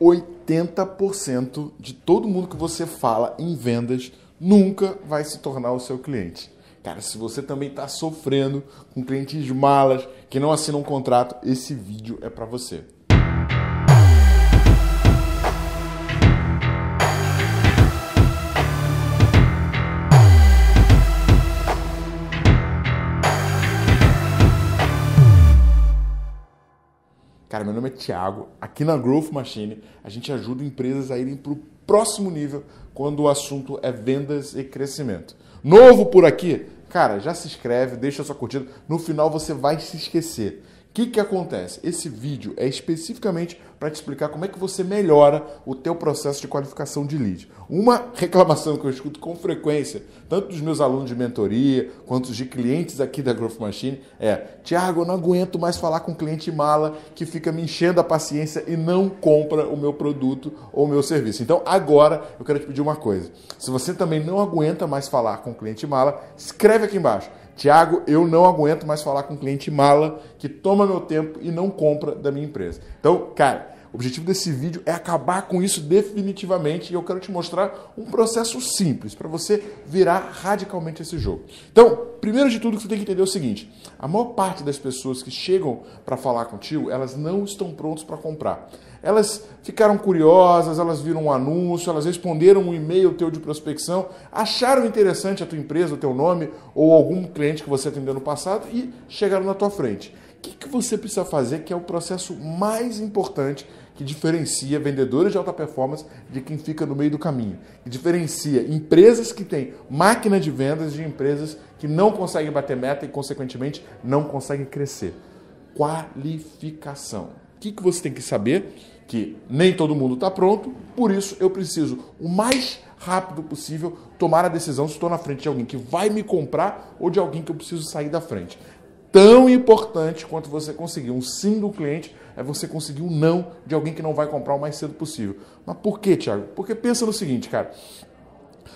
80% de todo mundo que você fala em vendas nunca vai se tornar o seu cliente. Cara, se você também está sofrendo com clientes malas que não assinam um contrato, esse vídeo é para você. meu nome é Thiago. Aqui na Growth Machine, a gente ajuda empresas a irem para o próximo nível quando o assunto é vendas e crescimento. Novo por aqui? Cara, já se inscreve, deixa sua curtida. No final você vai se esquecer. O que, que acontece? Esse vídeo é especificamente para te explicar como é que você melhora o teu processo de qualificação de lead. Uma reclamação que eu escuto com frequência, tanto dos meus alunos de mentoria, quanto de clientes aqui da Growth Machine, é Tiago, eu não aguento mais falar com cliente mala que fica me enchendo a paciência e não compra o meu produto ou o meu serviço. Então agora eu quero te pedir uma coisa. Se você também não aguenta mais falar com cliente mala, escreve aqui embaixo. Tiago, eu não aguento mais falar com cliente mala que toma meu tempo e não compra da minha empresa. Então, cara, o objetivo desse vídeo é acabar com isso definitivamente e eu quero te mostrar um processo simples para você virar radicalmente esse jogo. Então, primeiro de tudo que você tem que entender é o seguinte: a maior parte das pessoas que chegam para falar contigo, elas não estão prontas para comprar. Elas ficaram curiosas, elas viram um anúncio, elas responderam um e-mail teu de prospecção, acharam interessante a tua empresa, o teu nome ou algum cliente que você atendeu no passado e chegaram na tua frente. O que, que você precisa fazer que é o processo mais importante que diferencia vendedores de alta performance de quem fica no meio do caminho, que diferencia empresas que têm máquina de vendas de empresas que não conseguem bater meta e, consequentemente, não conseguem crescer. Qualificação. O que, que você tem que saber? Que nem todo mundo está pronto, por isso eu preciso o mais rápido possível tomar a decisão se estou na frente de alguém que vai me comprar ou de alguém que eu preciso sair da frente tão importante quanto você conseguir um sim do cliente é você conseguir um não de alguém que não vai comprar o mais cedo possível. Mas por que Thiago? Porque pensa no seguinte, cara.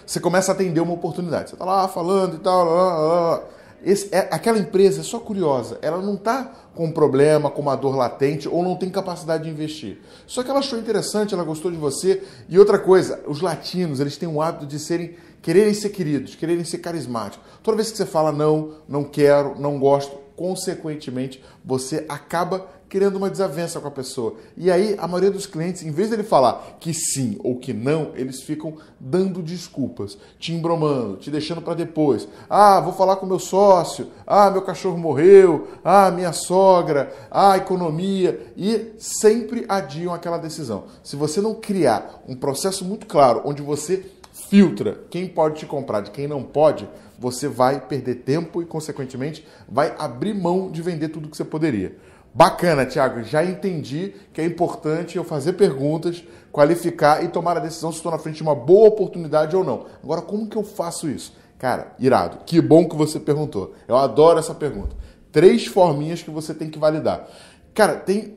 Você começa a atender uma oportunidade. Você está lá falando e tal. Lá, lá, lá. Esse, é, aquela empresa é só curiosa, ela não está com um problema, com uma dor latente ou não tem capacidade de investir. Só que ela achou interessante, ela gostou de você. E outra coisa, os latinos, eles têm o hábito de serem, quererem ser queridos, quererem ser carismáticos. Toda vez que você fala não, não quero, não gosto, consequentemente, você acaba criando uma desavença com a pessoa. E aí, a maioria dos clientes, em vez dele falar que sim ou que não, eles ficam dando desculpas, te embromando, te deixando para depois. Ah, vou falar com meu sócio. Ah, meu cachorro morreu. Ah, minha sogra. Ah, economia. E sempre adiam aquela decisão. Se você não criar um processo muito claro onde você filtra quem pode te comprar de quem não pode, você vai perder tempo e, consequentemente, vai abrir mão de vender tudo que você poderia. Bacana, Thiago, já entendi que é importante eu fazer perguntas, qualificar e tomar a decisão se estou na frente de uma boa oportunidade ou não. Agora, como que eu faço isso? Cara, irado, que bom que você perguntou. Eu adoro essa pergunta. Três forminhas que você tem que validar. Cara, tem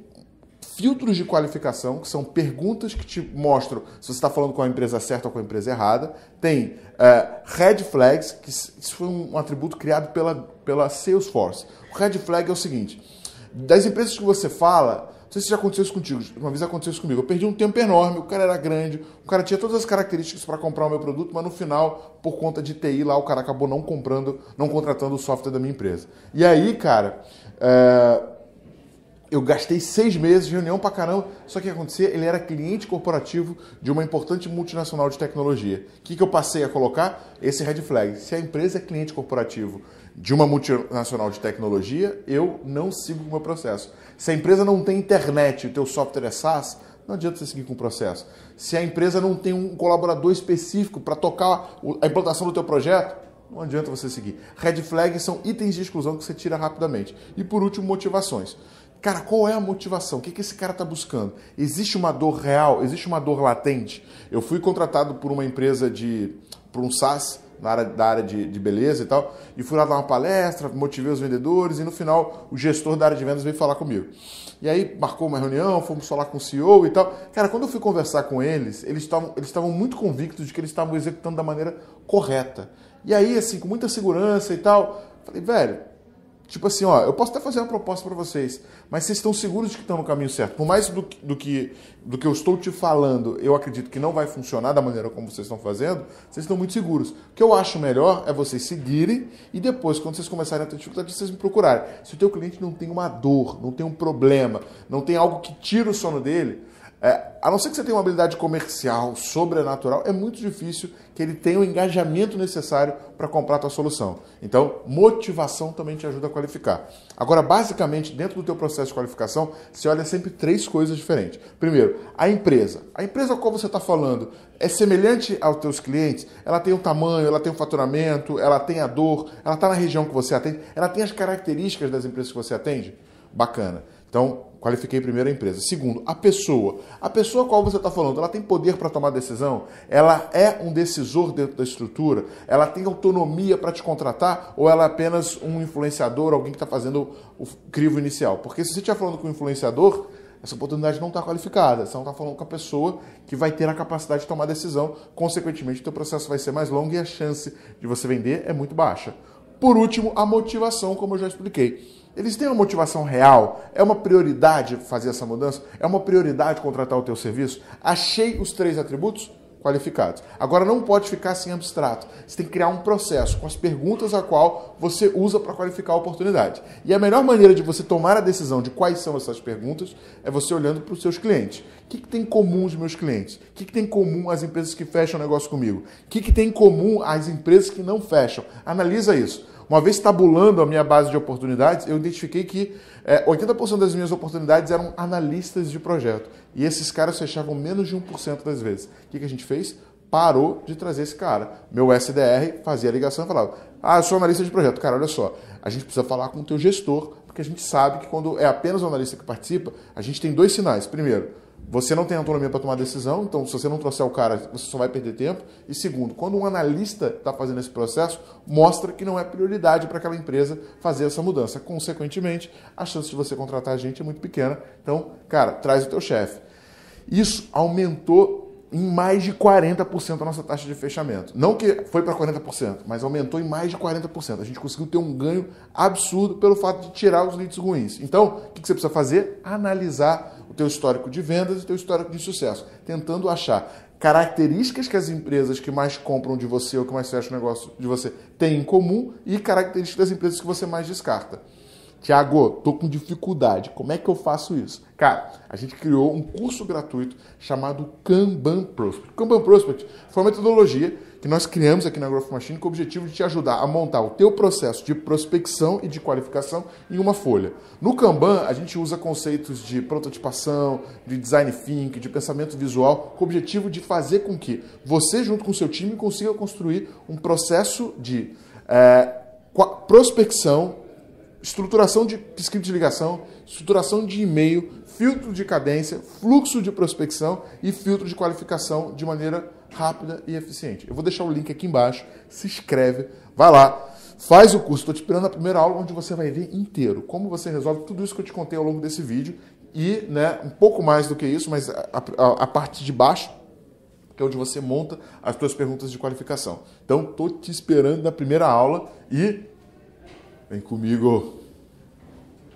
filtros de qualificação, que são perguntas que te mostram se você está falando com a empresa certa ou com a empresa errada. Tem uh, red flags, que isso foi um atributo criado pela, pela Salesforce. O red flag é o seguinte: das empresas que você fala, não sei se já aconteceu isso contigo, uma vez aconteceu isso comigo. Eu perdi um tempo enorme, o cara era grande, o cara tinha todas as características para comprar o meu produto, mas no final, por conta de TI lá, o cara acabou não comprando, não contratando o software da minha empresa. E aí, cara. Uh, eu gastei seis meses, reunião pra caramba. Só que o que acontecia? Ele era cliente corporativo de uma importante multinacional de tecnologia. O que, que eu passei a colocar? Esse red flag. Se a empresa é cliente corporativo de uma multinacional de tecnologia, eu não sigo o meu processo. Se a empresa não tem internet e o teu software é SaaS, não adianta você seguir com o processo. Se a empresa não tem um colaborador específico para tocar a implantação do teu projeto, não adianta você seguir. Red flags são itens de exclusão que você tira rapidamente. E por último, motivações. Cara, qual é a motivação? O que, que esse cara está buscando? Existe uma dor real? Existe uma dor latente? Eu fui contratado por uma empresa de. por um SaaS na área, da área de, de, beleza e tal, e fui lá dar uma palestra, motivei os vendedores, e no final o gestor da área de vendas veio falar comigo. E aí marcou uma reunião, fomos falar com o CEO e tal. Cara, quando eu fui conversar com eles, eles estavam eles muito convictos de que eles estavam executando da maneira correta. E aí, assim, com muita segurança e tal, falei, velho, Tipo assim, ó, eu posso até fazer uma proposta para vocês, mas vocês estão seguros de que estão no caminho certo. Por mais do, do, que, do que eu estou te falando, eu acredito que não vai funcionar da maneira como vocês estão fazendo, vocês estão muito seguros. O que eu acho melhor é vocês seguirem e depois, quando vocês começarem a ter dificuldade, vocês me procurarem. Se o teu cliente não tem uma dor, não tem um problema, não tem algo que tira o sono dele, é, a não ser que você tenha uma habilidade comercial sobrenatural, é muito difícil que ele tenha o engajamento necessário para comprar a tua solução. Então, motivação também te ajuda a qualificar. Agora, basicamente, dentro do teu processo de qualificação, você olha sempre três coisas diferentes. Primeiro, a empresa. A empresa a qual você está falando é semelhante aos teus clientes? Ela tem o um tamanho, ela tem o um faturamento, ela tem a dor, ela está na região que você atende, ela tem as características das empresas que você atende? Bacana. Então, qualifiquei primeiro a empresa. Segundo, a pessoa. A pessoa a qual você está falando, ela tem poder para tomar decisão? Ela é um decisor dentro da estrutura? Ela tem autonomia para te contratar? Ou ela é apenas um influenciador, alguém que está fazendo o crivo inicial? Porque se você estiver falando com um influenciador, essa oportunidade não está qualificada. Você não está falando com a pessoa que vai ter a capacidade de tomar decisão. Consequentemente, o teu processo vai ser mais longo e a chance de você vender é muito baixa. Por último, a motivação, como eu já expliquei. Eles têm uma motivação real? É uma prioridade fazer essa mudança? É uma prioridade contratar o teu serviço? Achei os três atributos? qualificados. Agora não pode ficar assim abstrato. Você tem que criar um processo com as perguntas a qual você usa para qualificar a oportunidade. E a melhor maneira de você tomar a decisão de quais são essas perguntas é você olhando para os seus clientes. O que, que, tem em comum os meus clientes? O que, que, tem em comum as empresas que fecham negócio comigo? O que, que tem em comum as empresas que não fecham? Analisa isso. Uma vez tabulando a minha base de oportunidades, eu identifiquei que é, 80% das minhas oportunidades eram analistas de projeto. E esses caras fechavam menos de 1% das vezes. O que, que a gente fez? Parou de trazer esse cara. Meu SDR fazia a ligação e falava: Ah, eu sou analista de projeto. Cara, olha só, a gente precisa falar com o teu gestor, porque a gente sabe que quando é apenas o analista que participa, a gente tem dois sinais. Primeiro, você não tem autonomia para tomar decisão, então se você não trouxer o cara, você só vai perder tempo. E segundo, quando um analista está fazendo esse processo, mostra que não é prioridade para aquela empresa fazer essa mudança. Consequentemente, a chance de você contratar a gente é muito pequena. Então, cara, traz o teu chefe. Isso aumentou em mais de 40% a nossa taxa de fechamento. Não que foi para 40%, mas aumentou em mais de 40%. A gente conseguiu ter um ganho absurdo pelo fato de tirar os leads ruins. Então, o que você precisa fazer? Analisar o teu histórico de vendas e o teu histórico de sucesso, tentando achar características que as empresas que mais compram de você ou que mais fecham o negócio de você têm em comum e características das empresas que você mais descarta. Tiago, tô com dificuldade. Como é que eu faço isso? Cara, a gente criou um curso gratuito chamado Kanban Prospect. Kanban Prospect foi uma metodologia que nós criamos aqui na Growth Machine com o objetivo de te ajudar a montar o teu processo de prospecção e de qualificação em uma folha. No Kanban, a gente usa conceitos de prototipação, de design thinking, de pensamento visual, com o objetivo de fazer com que você, junto com o seu time, consiga construir um processo de é, prospecção estruturação de script de ligação, estruturação de e-mail, filtro de cadência, fluxo de prospecção e filtro de qualificação de maneira rápida e eficiente. Eu vou deixar o link aqui embaixo, se inscreve, vai lá, faz o curso. Estou te esperando na primeira aula onde você vai ver inteiro como você resolve tudo isso que eu te contei ao longo desse vídeo e né, um pouco mais do que isso, mas a, a, a parte de baixo que é onde você monta as suas perguntas de qualificação. Então, estou te esperando na primeira aula e Vem comigo.